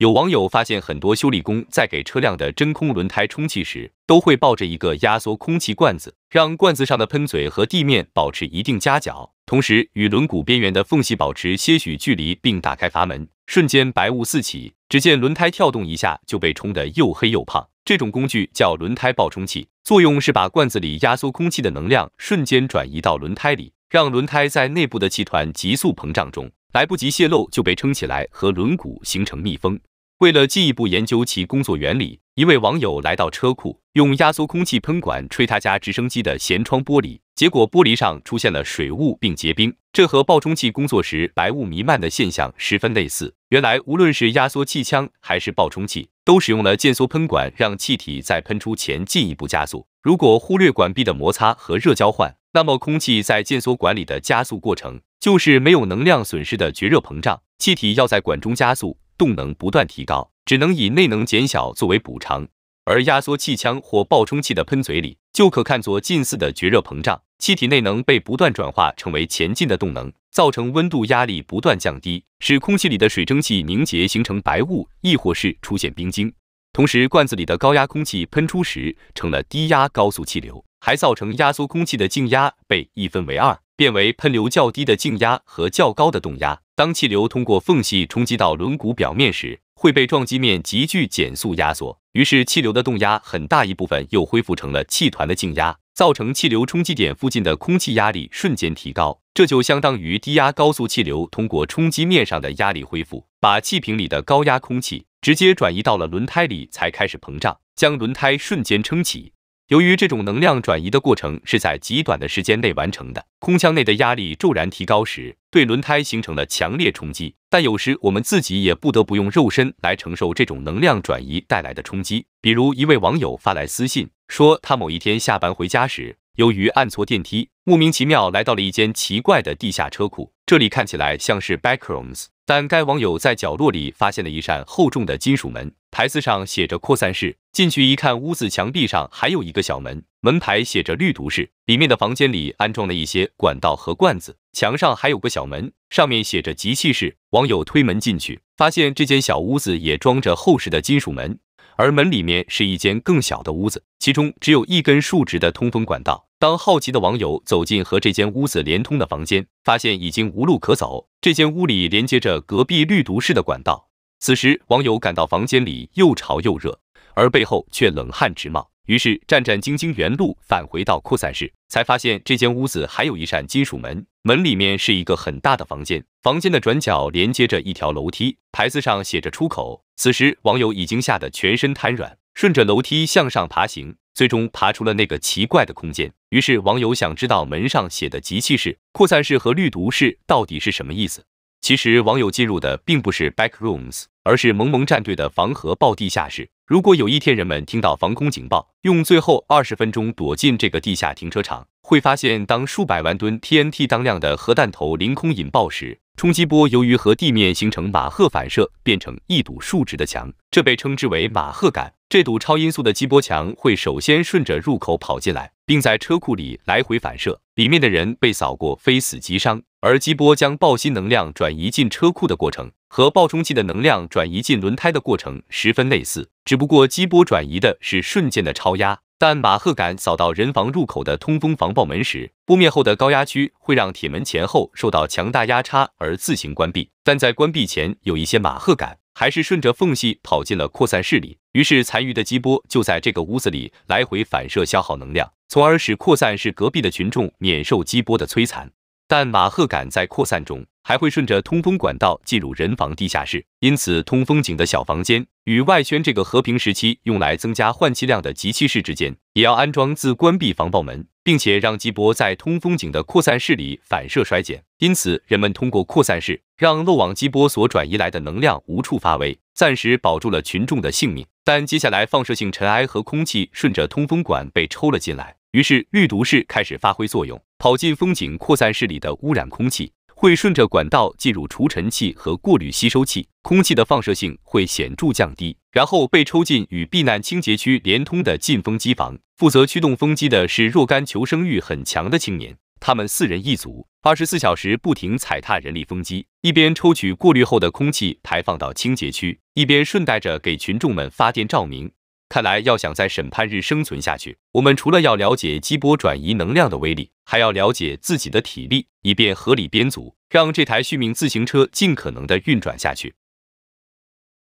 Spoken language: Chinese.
有网友发现，很多修理工在给车辆的真空轮胎充气时，都会抱着一个压缩空气罐子，让罐子上的喷嘴和地面保持一定夹角，同时与轮毂边缘的缝隙保持些许距离，并打开阀门，瞬间白雾四起，只见轮胎跳动一下就被冲得又黑又胖。这种工具叫轮胎爆充气，作用是把罐子里压缩空气的能量瞬间转移到轮胎里，让轮胎在内部的气团急速膨胀中，来不及泄漏就被撑起来和轮毂形成密封。为了进一步研究其工作原理，一位网友来到车库，用压缩空气喷管吹他家直升机的舷窗玻璃，结果玻璃上出现了水雾并结冰，这和爆冲器工作时白雾弥漫的现象十分类似。原来，无论是压缩气枪还是爆冲器，都使用了渐缩喷管，让气体在喷出前进一步加速。如果忽略管壁的摩擦和热交换，那么空气在渐缩管里的加速过程就是没有能量损失的绝热膨胀。气体要在管中加速。动能不断提高，只能以内能减小作为补偿。而压缩气枪或爆冲器的喷嘴里，就可看作近似的绝热膨胀，气体内能被不断转化成为前进的动能，造成温度、压力不断降低，使空气里的水蒸气凝结形成白雾，亦或是出现冰晶。同时，罐子里的高压空气喷出时，成了低压高速气流，还造成压缩空气的静压被一分为二，变为喷流较低的静压和较高的动压。当气流通过缝隙冲击到轮毂表面时，会被撞击面急剧减速、压缩，于是气流的动压很大一部分又恢复成了气团的静压，造成气流冲击点附近的空气压力瞬间提高。这就相当于低压高速气流通过冲击面上的压力恢复，把气瓶里的高压空气直接转移到了轮胎里，才开始膨胀，将轮胎瞬间撑起。由于这种能量转移的过程是在极短的时间内完成的，空腔内的压力骤然提高时，对轮胎形成了强烈冲击。但有时我们自己也不得不用肉身来承受这种能量转移带来的冲击。比如一位网友发来私信说，他某一天下班回家时，由于按错电梯，莫名其妙来到了一间奇怪的地下车库，这里看起来像是 backrooms，但该网友在角落里发现了一扇厚重的金属门。牌子上写着扩散室，进去一看，屋子墙壁上还有一个小门，门牌写着滤毒室。里面的房间里安装了一些管道和罐子，墙上还有个小门，上面写着集气室。网友推门进去，发现这间小屋子也装着厚实的金属门，而门里面是一间更小的屋子，其中只有一根竖直的通风管道。当好奇的网友走进和这间屋子连通的房间，发现已经无路可走。这间屋里连接着隔壁滤毒室的管道。此时，网友感到房间里又潮又热，而背后却冷汗直冒，于是战战兢兢原路返回到扩散室，才发现这间屋子还有一扇金属门，门里面是一个很大的房间，房间的转角连接着一条楼梯，牌子上写着出口。此时，网友已经吓得全身瘫软，顺着楼梯向上爬行，最终爬出了那个奇怪的空间。于是，网友想知道门上写的集气室、扩散室和滤毒室到底是什么意思。其实，网友进入的并不是 back rooms，而是萌萌战队的防核爆地下室。如果有一天人们听到防空警报，用最后二十分钟躲进这个地下停车场，会发现，当数百万吨 TNT 当量的核弹头凌空引爆时，冲击波由于和地面形成马赫反射，变成一堵竖直的墙，这被称之为马赫感。这堵超音速的激波墙会首先顺着入口跑进来。并在车库里来回反射，里面的人被扫过，非死即伤。而激波将爆心能量转移进车库的过程和爆冲器的能量转移进轮胎的过程十分类似，只不过激波转移的是瞬间的超压。但马赫杆扫到人防入口的通风防爆门时，扑灭后的高压区会让铁门前后受到强大压差而自行关闭，但在关闭前有一些马赫杆。还是顺着缝隙跑进了扩散室里，于是残余的激波就在这个屋子里来回反射，消耗能量，从而使扩散室隔壁的群众免受激波的摧残。但马赫感在扩散中还会顺着通风管道进入人防地下室，因此通风井的小房间与外圈这个和平时期用来增加换气量的集气室之间，也要安装自关闭防爆门。并且让激波在通风井的扩散室里反射衰减，因此人们通过扩散室让漏网激波所转移来的能量无处发威，暂时保住了群众的性命。但接下来放射性尘埃和空气顺着通风管被抽了进来，于是滤毒室开始发挥作用，跑进风井扩散室里的污染空气。会顺着管道进入除尘器和过滤吸收器，空气的放射性会显著降低，然后被抽进与避难清洁区连通的进风机房。负责驱动风机的是若干求生欲很强的青年，他们四人一组，二十四小时不停踩踏人力风机，一边抽取过滤后的空气排放到清洁区，一边顺带着给群众们发电照明。看来，要想在审判日生存下去，我们除了要了解激波转移能量的威力，还要了解自己的体力，以便合理编组，让这台续命自行车尽可能的运转下去。